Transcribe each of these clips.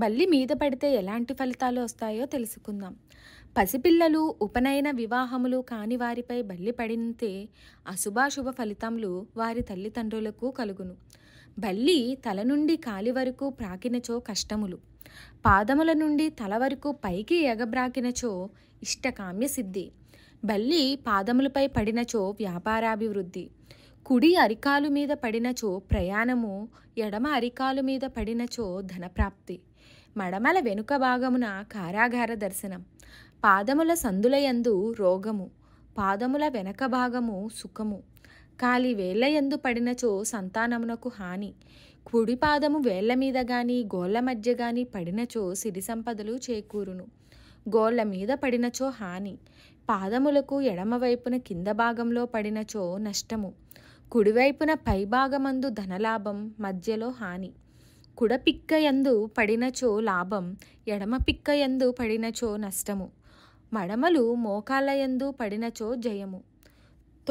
బల్లి మీద పడితే ఎలాంటి ఫలితాలు వస్తాయో తెలుసుకుందాం పసిపిల్లలు ఉపనయన వివాహములు కాని వారిపై బల్లి పడితే అశుభాశుభ ఫలితములు వారి తల్లిదండ్రులకు కలుగును బల్లి తల నుండి కాలి వరకు ప్రాకినచో కష్టములు పాదముల నుండి తల వరకు పైకి ఎగబ్రాకినచో ఇష్టకామ్య సిద్ధి బల్లి పాదములపై పడినచో వ్యాపారాభివృద్ధి కుడి అరికాలు మీద పడినచో ప్రయాణము ఎడమ అరికాలు మీద పడినచో ధనప్రాప్తి మడమల వెనుక భాగమున కారాగార దర్శనం పాదముల సందులయందు రోగము పాదముల వెనక భాగము సుఖము కాలి వేళ్లయందు పడినచో సంతానమునకు హాని కుడి పాదము వేళ్ల మీద గాని గోళ్ల మధ్య గాని పడినచో సిరి సంపదలు చేకూరును గోళ్ల మీద పడినచో హాని పాదములకు ఎడమవైపున కింద భాగంలో పడినచో నష్టము కుడివైపున పైభాగమందు ధనలాభం మధ్యలో హాని కుడ పిక్కయందు పడినచో లాభం ఎడమ పిక్కయందు పడినచో నష్టము మడమలు మోకాలయందు పడినచో జయము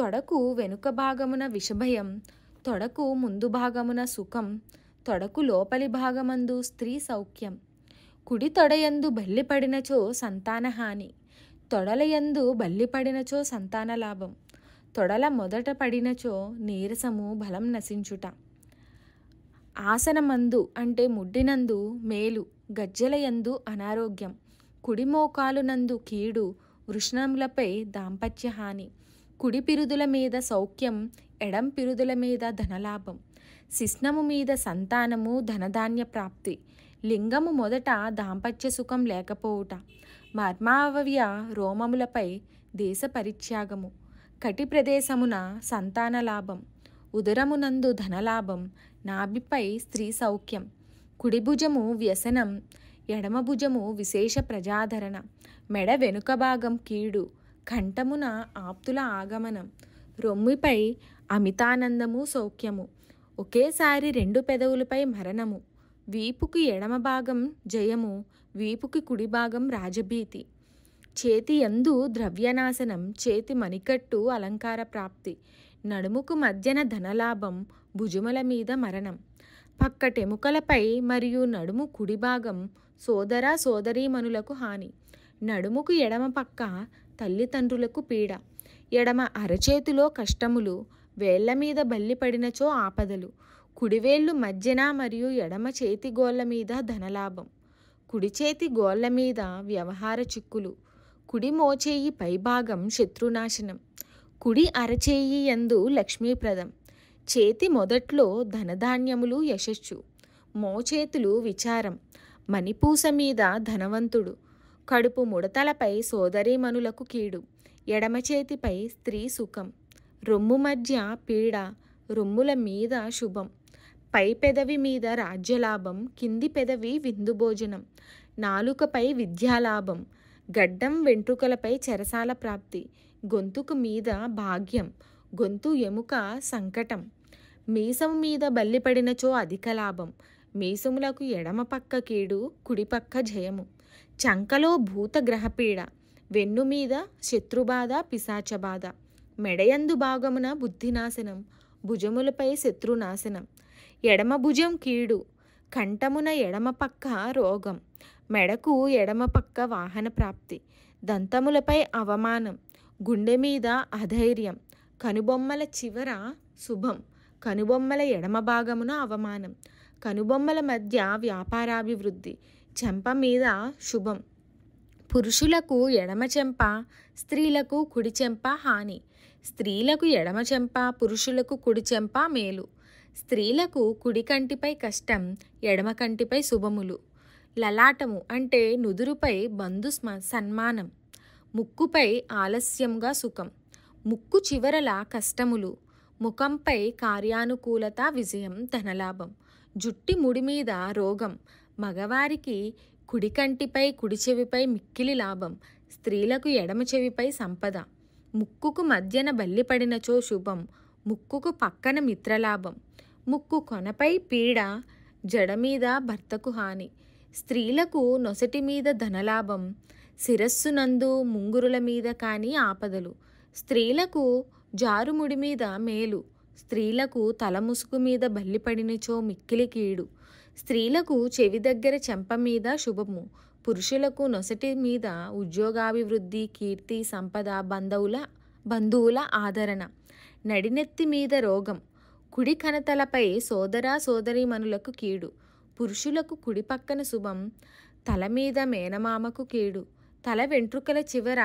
తొడకు వెనుక భాగమున విషభయం తొడకు ముందు భాగమున సుఖం తొడకు లోపలి భాగమందు స్త్రీ సౌఖ్యం కుడి తొడయందు బల్లిపడినచో సంతానహాని తొడలయందు బల్లిపడినచో సంతాన లాభం తొడల మొదట పడినచో నీరసము బలం నశించుట ఆసనమందు అంటే ముడ్డినందు మేలు గజ్జెలయందు అనారోగ్యం కుడిమోకాలునందు కీడు వృషణములపై దాంపత్యహాని కుడి పిరుదుల మీద సౌఖ్యం ఎడం పిరుదుల మీద ధనలాభం శిష్ణము మీద సంతానము ధనధాన్య ప్రాప్తి లింగము మొదట దాంపత్య సుఖం లేకపోవుట మర్మావవ్య రోమములపై దేశ పరిత్యాగము కటి ప్రదేశమున సంతాన లాభం ఉదరమునందు ధనలాభం నాభిపై స్త్రీ సౌఖ్యం కుడిభుజము వ్యసనం ఎడమభుజము విశేష ప్రజాధరణ మెడ వెనుక భాగం కీడు కంఠమున ఆప్తుల ఆగమనం రొమ్మిపై అమితానందము సౌఖ్యము ఒకేసారి రెండు పెదవులపై మరణము వీపుకి ఎడమ భాగం జయము వీపుకి కుడి భాగం రాజభీతి చేతి ఎందు ద్రవ్యనాశనం చేతి మణికట్టు అలంకార ప్రాప్తి నడుముకు మధ్యన ధనలాభం భుజముల మీద మరణం పక్కటెముకలపై మరియు నడుము కుడి భాగం సోదర సోదరీమణులకు హాని నడుముకు ఎడమ పక్క తల్లిదండ్రులకు పీడ ఎడమ అరచేతిలో కష్టములు వేళ్ల మీద బల్లిపడినచో ఆపదలు కుడివేళ్ళు మధ్యన మరియు ఎడమ చేతి గోళ్ళ మీద ధనలాభం కుడి చేతి గోళ్ళ మీద వ్యవహార చిక్కులు కుడి మోచేయి పైభాగం శత్రునాశనం కుడి అరచేయి ఎందు లక్ష్మీప్రదం చేతి మొదట్లో ధనధాన్యములు యశస్సు మోచేతులు విచారం మణిపూస మీద ధనవంతుడు కడుపు ముడతలపై సోదరీమనులకు కీడు ఎడమ చేతిపై స్త్రీ సుఖం రొమ్ము మధ్య పీడ రొమ్ముల మీద శుభం పై పెదవి మీద రాజ్యలాభం కింది పెదవి విందుభోజనం నాలుకపై విద్యాలాభం గడ్డం వెంట్రుకలపై చెరసాల ప్రాప్తి గొంతుకు మీద భాగ్యం గొంతు ఎముక సంకటం మీసము మీద బల్లిపడినచో అధిక లాభం మీసములకు ఎడమ పక్క కీడు కుడిపక్క జయము చంకలో భూత గ్రహపీడ వెన్ను మీద శత్రుబాధ పిశాచబాధ మెడయందు భాగమున బుద్ధినాశనం భుజములపై శత్రునాశనం ఎడమ భుజం కీడు కంఠమున ఎడమ పక్క రోగం మెడకు ఎడమ పక్క వాహన ప్రాప్తి దంతములపై అవమానం గుండె మీద అధైర్యం కనుబొమ్మల చివర శుభం కనుబొమ్మల ఎడమ భాగమున అవమానం కనుబొమ్మల మధ్య వ్యాపారాభివృద్ధి చెంప మీద శుభం పురుషులకు ఎడమ చెంప స్త్రీలకు కుడి చెంప హాని స్త్రీలకు ఎడమ చెంప పురుషులకు కుడి చెంప మేలు స్త్రీలకు కుడి కంటిపై కష్టం ఎడమ కంటిపై శుభములు లలాటము అంటే నుదురుపై బంధు సన్మానం ముక్కుపై ఆలస్యంగా సుఖం ముక్కు చివరల కష్టములు ముఖంపై కార్యానుకూలత విజయం ధనలాభం జుట్టి ముడి మీద రోగం మగవారికి కుడి కంటిపై కుడి చెవిపై మిక్కిలి లాభం స్త్రీలకు ఎడమ చెవిపై సంపద ముక్కుకు మధ్యన బల్లిపడినచో శుభం ముక్కుకు పక్కన మిత్రలాభం ముక్కు కొనపై పీడ జడ మీద భర్తకు హాని స్త్రీలకు నొసటి మీద ధనలాభం శిరస్సునందు ముంగురుల మీద కానీ ఆపదలు స్త్రీలకు జారుముడి మీద మేలు స్త్రీలకు తల ముసుగు మీద బల్లిపడినచో మిక్కిలి కీడు స్త్రీలకు చెవి దగ్గర చెంప మీద శుభము పురుషులకు నొసటి మీద ఉద్యోగాభివృద్ధి కీర్తి సంపద బంధువుల బంధువుల ఆదరణ నడినెత్తి మీద రోగం కుడి కనతలపై సోదరా సోదరీమణులకు కీడు పురుషులకు కుడి పక్కన శుభం తల మీద మేనమామకు కీడు తల వెంట్రుకల చివర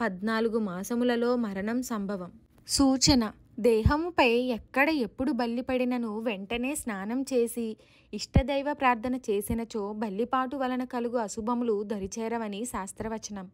పద్నాలుగు మాసములలో మరణం సంభవం సూచన దేహముపై ఎక్కడ ఎప్పుడు బల్లిపడినను వెంటనే స్నానం చేసి ఇష్టదైవ ప్రార్థన చేసినచో బల్లిపాటు వలన కలుగు అశుభములు దరిచేరవని శాస్త్రవచనం